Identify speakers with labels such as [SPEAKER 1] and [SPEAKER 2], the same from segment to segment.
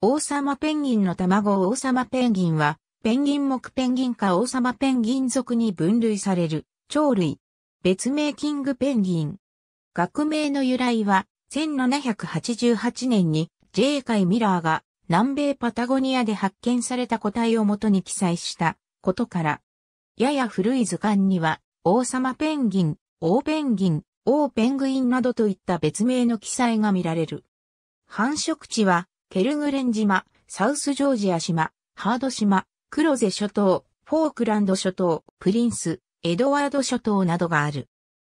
[SPEAKER 1] 王様ペンギンの卵王様ペンギンは、ペンギン目ペンギンか王様ペンギン属に分類される、鳥類。別名キングペンギン。学名の由来は、1788年に J. カイ・ミラーが南米パタゴニアで発見された個体をもとに記載したことから、やや古い図鑑には、王様ペンギン、王ペンギン、王ペングインなどといった別名の記載が見られる。繁殖地はケルグレン島、サウスジョージア島、ハード島、クロゼ諸島、フォークランド諸島、プリンス、エドワード諸島などがある。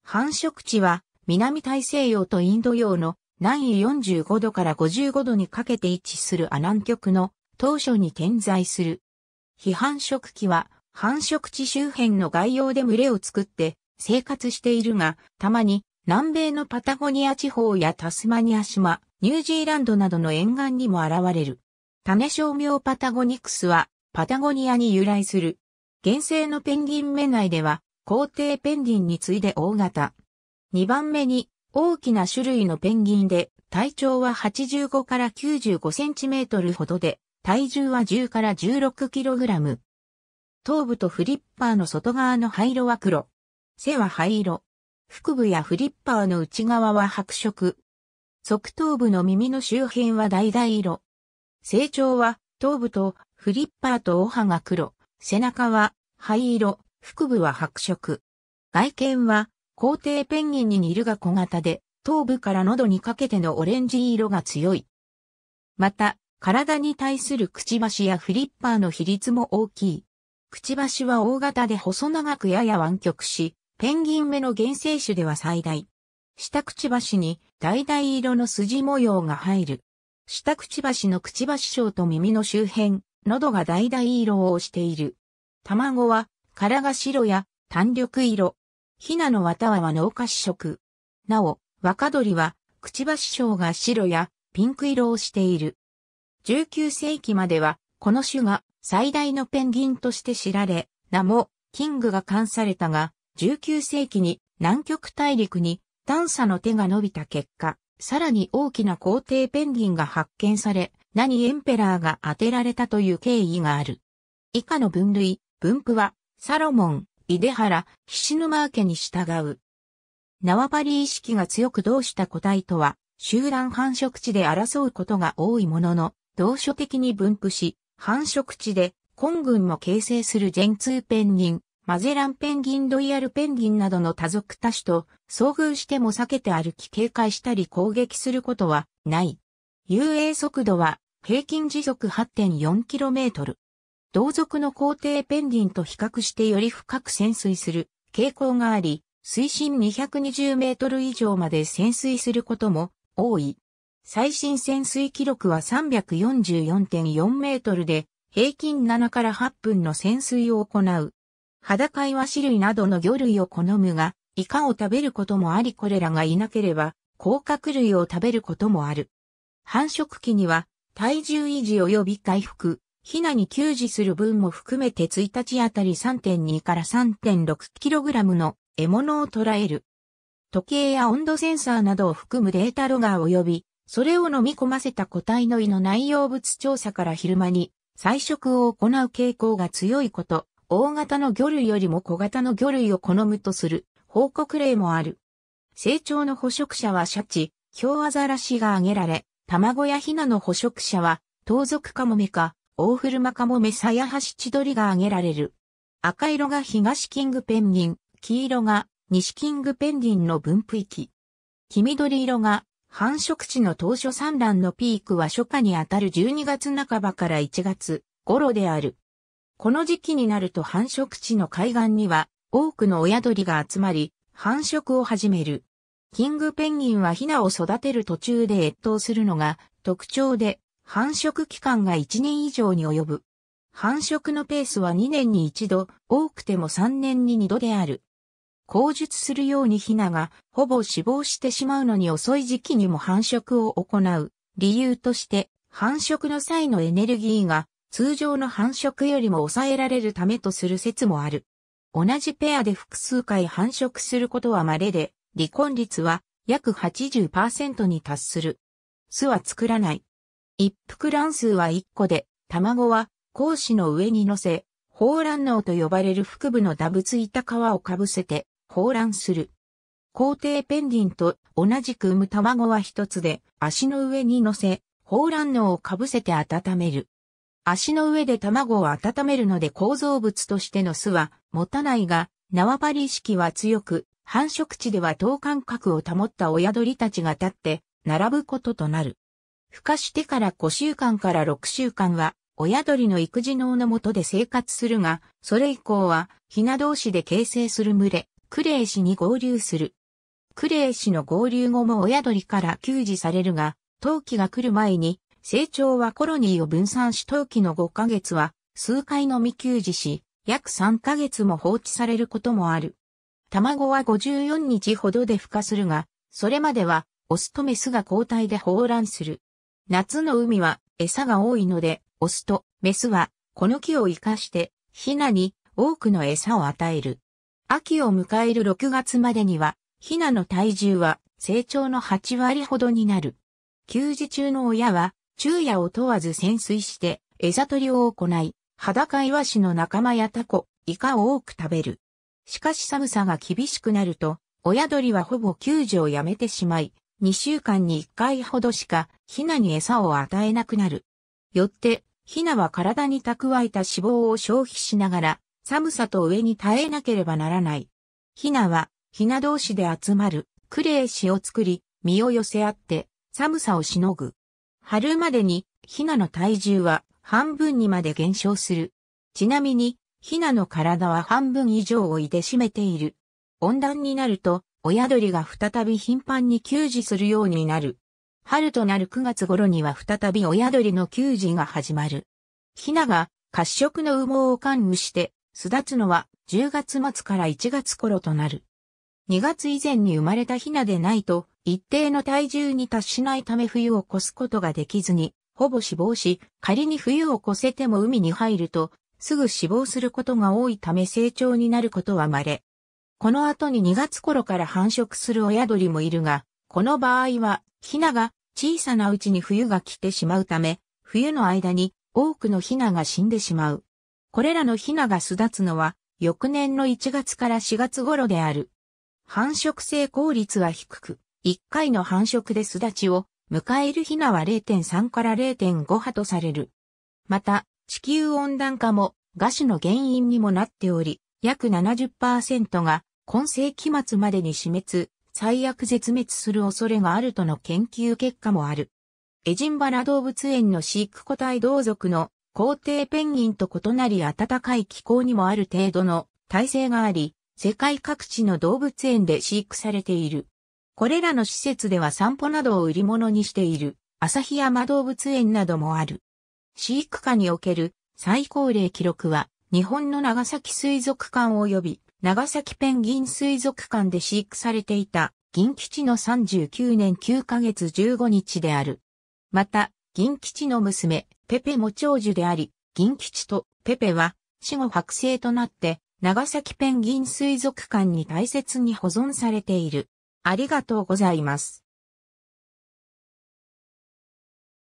[SPEAKER 1] 繁殖地は南大西洋とインド洋の南緯45度から55度にかけて位置するア南極の当初に点在する。非繁殖期は繁殖地周辺の外洋で群れを作って生活しているが、たまに南米のパタゴニア地方やタスマニア島、ニュージーランドなどの沿岸にも現れる。種商名パタゴニクスはパタゴニアに由来する。原生のペンギン目内では皇帝ペンギンに次いで大型。2番目に大きな種類のペンギンで体長は85から95センチメートルほどで体重は10から16キログラム。頭部とフリッパーの外側の灰色は黒。背は灰色。腹部やフリッパーの内側は白色。側頭部の耳の周辺は橙色。成長は頭部とフリッパーとお歯が黒、背中は灰色、腹部は白色。外見は皇帝ペンギンに似るが小型で、頭部から喉にかけてのオレンジ色が強い。また、体に対するくちばしやフリッパーの比率も大きい。くちばしは大型で細長くやや湾曲し、ペンギン目の原生種では最大。下くちばしに橙色の筋模様が入る。下くちばしのくちばし章と耳の周辺、喉が橙色をしている。卵は殻が白や単緑色。ヒナの綿は農家色。食。なお、若鳥はくちばし章が白やピンク色をしている。19世紀まではこの種が最大のペンギンとして知られ、名もキングが冠されたが、19世紀に南極大陸に探査の手が伸びた結果、さらに大きな皇帝ペンギンが発見され、何エンペラーが当てられたという経緯がある。以下の分類、分布は、サロモン、イデハラ、シヌマー家に従う。縄張り意識が強く同した個体とは、集団繁殖地で争うことが多いものの、同所的に分布し、繁殖地で、根群も形成するジェンツーペンギン、マゼランペンギンロイヤルペンギンなどの多族多種と遭遇しても避けて歩き警戒したり攻撃することはない。遊泳速度は平均時速 8.4km。同族の皇帝ペンギンと比較してより深く潜水する傾向があり、水深220メートル以上まで潜水することも多い。最新潜水記録は344.4メートルで、平均7から8分の潜水を行う。裸イワシ類などの魚類を好むが、イカを食べることもありこれらがいなければ、甲殻類を食べることもある。繁殖期には、体重維持及び回復、ヒナに給仕する分も含めて1日あたり3.2から 3.6kg の獲物を捉える。時計や温度センサーなどを含むデータロガー及び、それを飲み込ませた個体の胃の内容物調査から昼間に、採食を行う傾向が強いこと、大型の魚類よりも小型の魚類を好むとする報告例もある。成長の捕食者はシャチ、ヒョウアザラシが挙げられ、卵やヒナの捕食者は、盗賊カモメか、オオフルマカモメサヤハシチドリが挙げられる。赤色が東キングペンギン、黄色が西キングペンギンの分布域。黄緑色が繁殖地の当初産卵のピークは初夏にあたる12月半ばから1月頃である。この時期になると繁殖地の海岸には多くの親鳥が集まり、繁殖を始める。キングペンギンはヒナを育てる途中で越冬するのが特徴で、繁殖期間が1年以上に及ぶ。繁殖のペースは2年に1度、多くても3年に2度である。口述するようにヒナがほぼ死亡してしまうのに遅い時期にも繁殖を行う理由として繁殖の際のエネルギーが通常の繁殖よりも抑えられるためとする説もある。同じペアで複数回繁殖することは稀で、離婚率は約80%に達する。巣は作らない。一服卵数は1個で、卵は孔子の上に乗せ、放卵脳と呼ばれる腹部のダブついた皮をかぶせて放卵する。皇帝ペンギンと同じく産む卵は一つで足の上に乗せ、放卵脳をかぶせて温める。足の上で卵を温めるので構造物としての巣は持たないが、縄張り意識は強く、繁殖地では等間隔を保った親鳥たちが立って、並ぶこととなる。孵化してから5週間から6週間は、親鳥の育児能の下で生活するが、それ以降は、ひな同士で形成する群れ、クレイ氏に合流する。クレイ氏の合流後も親鳥から給仕されるが、陶器が来る前に成長はコロニーを分散し冬季の5ヶ月は数回のみ休止し、約3ヶ月も放置されることもある。卵は54日ほどで孵化するが、それまではオスとメスが交代で放卵する。夏の海は餌が多いので、オスとメスはこの木を生かしてヒナに多くの餌を与える。秋を迎える6月までには、ヒナの体重は成長の8割ほどになる。給餌中の親は昼夜を問わず潜水して餌取りを行い、裸イワシの仲間やタコ、イカを多く食べる。しかし寒さが厳しくなると、親鳥はほぼ救助をやめてしまい、2週間に1回ほどしかヒナに餌を与えなくなる。よって、ヒナは体に蓄えた脂肪を消費しながら、寒さと上に耐えなければならない。ヒナは、ヒナ同士で集まる、クレーシを作り、身を寄せ合って、寒さをしのぐ。春までにヒナの体重は半分にまで減少する。ちなみに、ヒナの体は半分以上を胃で占めている。温暖になると、親鳥が再び頻繁に給餌するようになる。春となる9月頃には再び親鳥の給餌が始まる。ヒナが褐色の羽毛を関羽して巣立つのは10月末から1月頃となる。2月以前に生まれたヒナでないと一定の体重に達しないため冬を越すことができずに、ほぼ死亡し、仮に冬を越せても海に入ると、すぐ死亡することが多いため成長になることは稀。この後に2月頃から繁殖する親鳥もいるが、この場合は、ヒナが小さなうちに冬が来てしまうため、冬の間に多くのヒナが死んでしまう。これらのヒナが巣立つのは、翌年の1月から4月頃である。繁殖成功率は低く、1回の繁殖で巣立ちを迎えるヒナは0.3から0.5波とされる。また、地球温暖化もガシの原因にもなっており、約70%が今世紀末までに死滅、最悪絶滅する恐れがあるとの研究結果もある。エジンバラ動物園の飼育個体同族の皇帝ペンギンと異なり暖かい気候にもある程度の耐性があり、世界各地の動物園で飼育されている。これらの施設では散歩などを売り物にしている、旭山動物園などもある。飼育下における最高齢記録は、日本の長崎水族館及び長崎ペンギン水族館で飼育されていた銀吉の39年9ヶ月15日である。また、銀吉の娘、ペペも長寿であり、銀吉とペペは死後白星となって長崎ペンギン水族館に大切に保存されている。ありがとうございます。